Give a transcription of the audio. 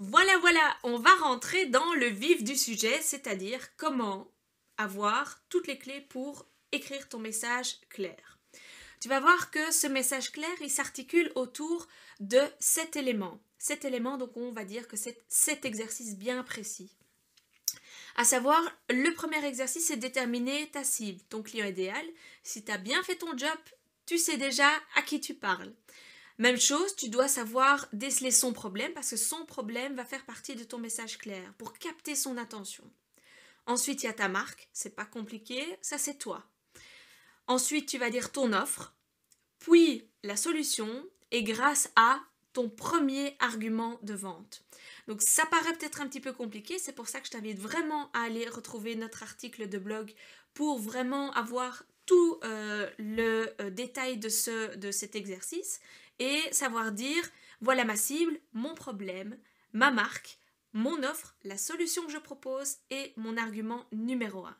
Voilà, voilà, on va rentrer dans le vif du sujet, c'est-à-dire comment avoir toutes les clés pour écrire ton message clair. Tu vas voir que ce message clair, il s'articule autour de cet élément. Cet élément, donc on va dire que c'est cet exercice bien précis. À savoir, le premier exercice, c'est déterminer ta cible, ton client idéal. Si tu as bien fait ton job, tu sais déjà à qui tu parles. Même chose, tu dois savoir déceler son problème parce que son problème va faire partie de ton message clair pour capter son attention. Ensuite, il y a ta marque, c'est pas compliqué, ça c'est toi. Ensuite, tu vas dire ton offre, puis la solution et grâce à ton premier argument de vente. Donc ça paraît peut-être un petit peu compliqué, c'est pour ça que je t'invite vraiment à aller retrouver notre article de blog pour vraiment avoir tout euh, le euh, détail de, ce, de cet exercice et savoir dire voilà ma cible, mon problème, ma marque, mon offre, la solution que je propose et mon argument numéro un